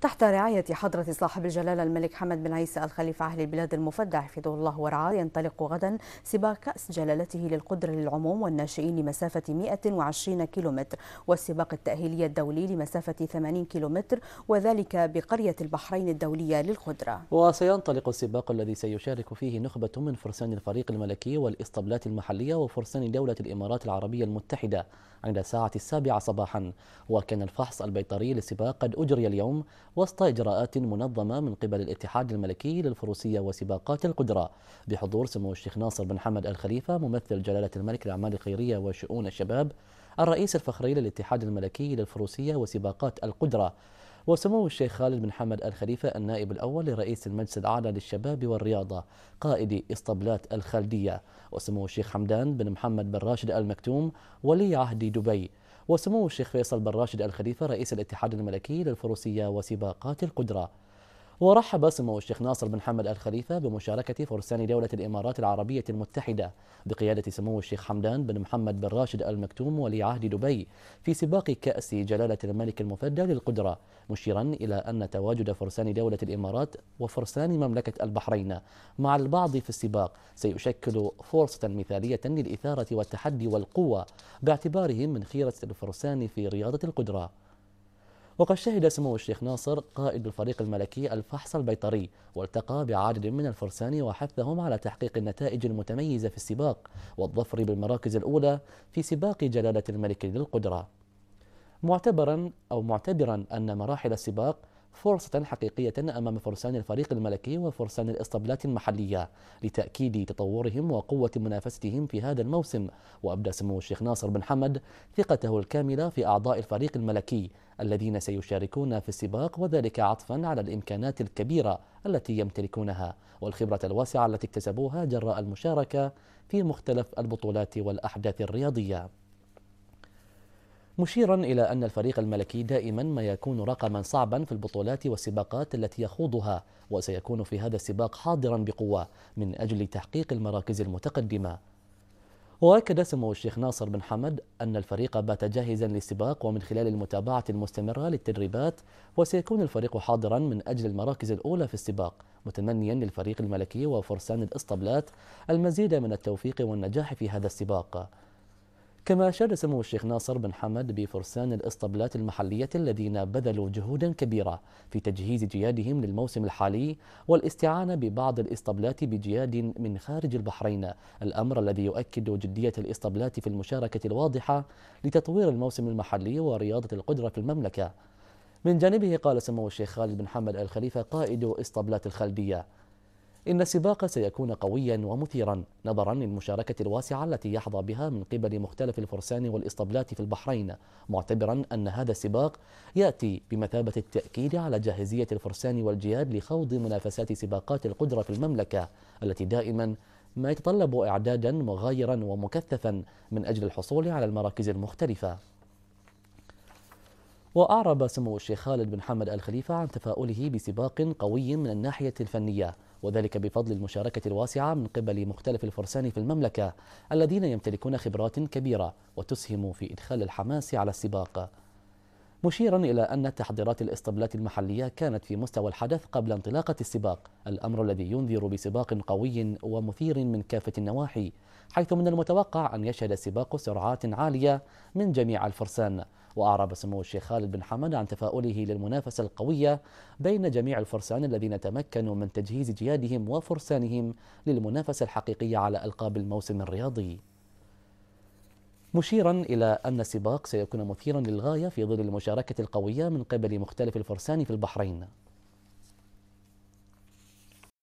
تحت رعاية حضرة صاحب الجلالة الملك حمد بن عيسى الخليفة أهل البلاد المفدى حفظه الله ورعاه ينطلق غدا سباق كأس جلالته للقدر للعموم والناشئين لمسافة 120 كيلومتر والسباق التأهيلي الدولي لمسافة 80 كيلومتر وذلك بقرية البحرين الدولية للقدرة وسينطلق السباق الذي سيشارك فيه نخبة من فرسان الفريق الملكي والإسطبلات المحلية وفرسان دولة الإمارات العربية المتحدة عند الساعة السابعة صباحا وكان الفحص البيطري للسباق قد أجري اليوم وسط إجراءات منظمة من قبل الاتحاد الملكي للفروسية وسباقات القدرة بحضور سمو الشيخ ناصر بن حمد الخليفة ممثل جلالة الملك الأعمال الخيرية وشؤون الشباب الرئيس الفخري للاتحاد الملكي للفروسية وسباقات القدرة وسمو الشيخ خالد بن حمد الخليفة النائب الأول لرئيس المجلس الأعلى للشباب والرياضة قائد إسطبلات الخالدية وسمو الشيخ حمدان بن محمد بن راشد المكتوم ولي عهد دبي وسمو الشيخ فيصل بن راشد الخليفة رئيس الاتحاد الملكي للفروسية وسباقات القدرة ورحب سمو الشيخ ناصر بن حمد آل خليفة بمشاركة فرسان دولة الإمارات العربية المتحدة بقيادة سمو الشيخ حمدان بن محمد بن راشد آل مكتوم ولي عهد دبي في سباق كأس جلالة الملك المفدى للقدرة مشيرا إلى أن تواجد فرسان دولة الإمارات وفرسان مملكة البحرين مع البعض في السباق سيشكل فرصة مثالية للإثارة والتحدي والقوة باعتبارهم من خيرة الفرسان في رياضة القدرة وقد شهد سمو الشيخ ناصر قائد الفريق الملكي الفحص البيطري والتقى بعدد من الفرسان وحثهم على تحقيق النتائج المتميزة في السباق والظفر بالمراكز الأولى في سباق جلالة الملك للقدرة معتبرا أو معتبرا أن مراحل السباق فرصة حقيقية أمام فرسان الفريق الملكي وفرسان الإسطبلات المحلية لتأكيد تطورهم وقوة منافستهم في هذا الموسم وأبدى سمو الشيخ ناصر بن حمد ثقته الكاملة في أعضاء الفريق الملكي الذين سيشاركون في السباق وذلك عطفا على الإمكانات الكبيرة التي يمتلكونها والخبرة الواسعة التي اكتسبوها جراء المشاركة في مختلف البطولات والأحداث الرياضية مشيرا إلى أن الفريق الملكي دائما ما يكون رقما صعبا في البطولات والسباقات التي يخوضها وسيكون في هذا السباق حاضرا بقوة من أجل تحقيق المراكز المتقدمة وأكد سمو الشيخ ناصر بن حمد أن الفريق بات جاهزا للسباق ومن خلال المتابعة المستمرة للتدريبات وسيكون الفريق حاضرا من أجل المراكز الأولى في السباق متمنيا للفريق الملكي وفرسان الإسطبلات المزيد من التوفيق والنجاح في هذا السباق كما أشار سمو الشيخ ناصر بن حمد بفرسان الإسطبلات المحلية الذين بذلوا جهودا كبيرة في تجهيز جيادهم للموسم الحالي والاستعانة ببعض الإسطبلات بجياد من خارج البحرين الأمر الذي يؤكد جدية الإسطبلات في المشاركة الواضحة لتطوير الموسم المحلي ورياضة القدرة في المملكة من جانبه قال سمو الشيخ خالد بن حمد الخليفة قائد إسطبلات الخلدية إن السباق سيكون قويا ومثيرا نظرا للمشاركة الواسعة التي يحظى بها من قبل مختلف الفرسان والإسطبلات في البحرين معتبرا أن هذا السباق يأتي بمثابة التأكيد على جاهزية الفرسان والجياد لخوض منافسات سباقات القدرة في المملكة التي دائما ما يتطلب إعدادا مغايرا ومكثفا من أجل الحصول على المراكز المختلفة وأعرب سمو الشيخ خالد بن حمد آل خليفة عن تفاؤله بسباق قوي من الناحية الفنية وذلك بفضل المشاركة الواسعة من قبل مختلف الفرسان في المملكة الذين يمتلكون خبرات كبيرة وتسهم في إدخال الحماس على السباق مشيرا إلى أن تحضيرات الإسطبلات المحلية كانت في مستوى الحدث قبل انطلاقة السباق الأمر الذي ينذر بسباق قوي ومثير من كافة النواحي حيث من المتوقع أن يشهد السباق سرعات عالية من جميع الفرسان وأعرب سمو الشيخ خالد بن حمد عن تفاؤله للمنافسة القوية بين جميع الفرسان الذين تمكنوا من تجهيز جيادهم وفرسانهم للمنافسة الحقيقية على ألقاب الموسم الرياضي مشيرا إلى أن السباق سيكون مثيرا للغاية في ظل المشاركة القوية من قبل مختلف الفرسان في البحرين